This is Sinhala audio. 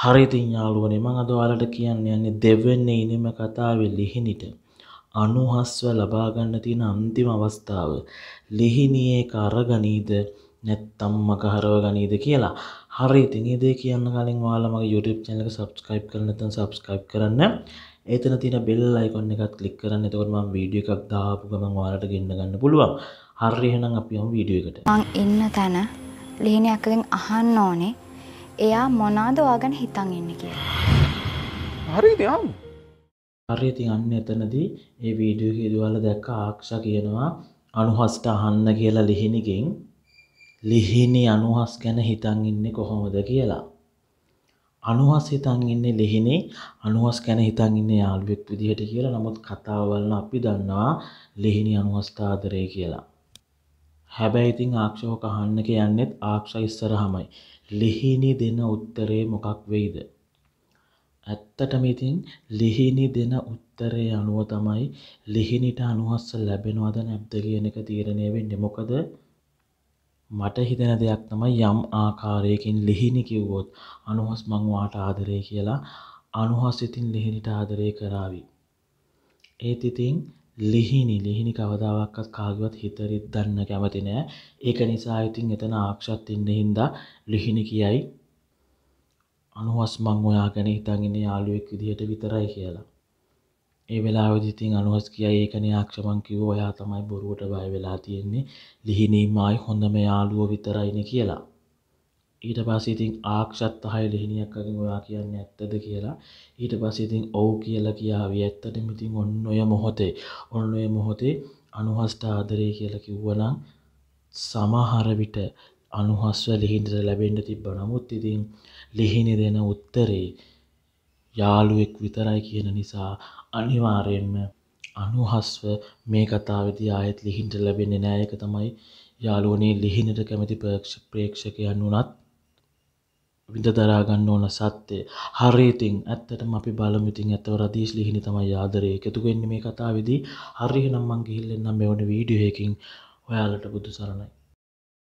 හරිතින් යාළුවනේ මං අද ඔයාලට කියන්න යන්නේ දෙවෙනි ඉනිම කතාවේ ලිහිණිට අනුහස්ව ලබා ගන්න තියෙන අන්තිම අවස්ථාව ලිහිණියේ කරගනීද නැත්තම් මග හරව ගනීද කියලා. හරි ඉතින් මේ දේ කියන්න කලින් ඔයාලා මගේ YouTube channel එක subscribe කරලා නැත්නම් subscribe කරන්න. එතන තියෙන bell icon එකත් click කරන්න. එතකොට මම වීඩියෝ එකක් දාපු ගමන් ඔයාලට ගෙන්න ගන්න පුළුවන්. හරි එහෙනම් අපි යමු වීඩියෝ එකට. මං ඉන්න තැන ලිහිණියක් අකෙන් අහන්න ඕනේ එයා මොනාද ඔයාගන්න හිතන් ඉන්න කිය. හරිද යම්. හරිති අන්න එතනදී ඒ වීඩියෝ හිදුවල දැක්ක ආක්ෂ කියනවා අනුහස්ට අහන්න කියලා ලිහිනිගෙන් ලිහිනි අනුහස් ගැන හිතන් ඉන්නේ කොහොමද කියලා. අනුහස් හිතන් ඉන්නේ ලිහිනි අනුහස් ගැන හිතන් ඉන්නේ යාළුවෙක් විදිහට කියලා නමුත් කතාවවලන අපි දන්නවා ලිහිනි අනුහස්ථාදරය කියලා. හැබැයි ඉතින් ආක්ෂෝ කහන්න කියන්නෙත් ආක්ෂ ඉස්සරහමයි. ලිහිනි දෙන උත්තරේ මොකක් වෙයිද. ඇත්තටම ඉතින් ලිහිනි දෙන උත්තරේ අනුව තමයි ලිහිනිට අනුහස්ස ලැබෙනවාද නැබ්ද කියන එක තීරණය වෙන්නේ මොකද මට හිතෙන දෙයක් තමයි යම් ආකාරයකින් ලිහිනි කිව්වොත් අනුහස් මං වාට ආදරේ කියලා අනුහස් ඉතින් ලිහිනිට ආදරේ කරાવી. ඒත් ඉතින් ලිහිනි ලිහිනි කවදාවක්කත් කාගවත් හිතරිත් දන්න කැමති නෑ ඒක නිසා ඉතින් එතන ආක්ෂත් ඉන්න හින්දා ලිහිනි කියයි අනුවස් මං ඔයා ගැන හිතන්ගෙන යාළුවෙක් විදිහට විතරයි කියලා ඒ වෙලාවේදී ඉතින් අනුහස් කියයි ඒකනේ ආක්ෂමං කිව්ව ඔයා තමයි බොරුවට බය වෙලා තියෙන්නේ ලිහිනීමයි හොඳම යාළුව විතරයිනේ කියලා ඊට පස්සේ ඉතින් ආක්ෂත් අහයි ලිහිණියක් අරන් ඔයා කියන්නේ ඇත්තද කියලා. ඊට පස්සේ ඉතින් ඔව් කියලා කියාවි. ඇත්තටම ඉතින් ඔන්න ඔය මොහොතේ ඔන්න ඔය මොහොතේ අනුහස්ට ආදරේ කියලා කිව්වනම් සමහර විට අනුහස්ව ලිහිණිට ලැබෙන්න තිබ්බ නමුත් ඉතින් ලිහිණි දෙන උත්තරේ යාළුවෙක් විතරයි කියන නිසා අනිවාර්යෙන්ම අනුහස්ව මේ කතාවේදී ආයෙත් ලිහිණිට ලැබෙන්නේ නෑ ඒක තමයි යාළුවනේ ලිහිණට කැමති ප්‍රේක්ෂකයන් වුණත් විඳදරා ගන්න ඕන සත්‍යය හරිඉතින් ඇත්තටම අපි බලමිතින් ඇතවර දීශ ලිහිනි තමයි ආදරය එකතුගෙන්න්නේ මේ කතා විදි හරිහනම්මන් ගිහිල්ලෙන්නම් මෙවන වීඩියහකින් ඔයාලට බුදු සරණයි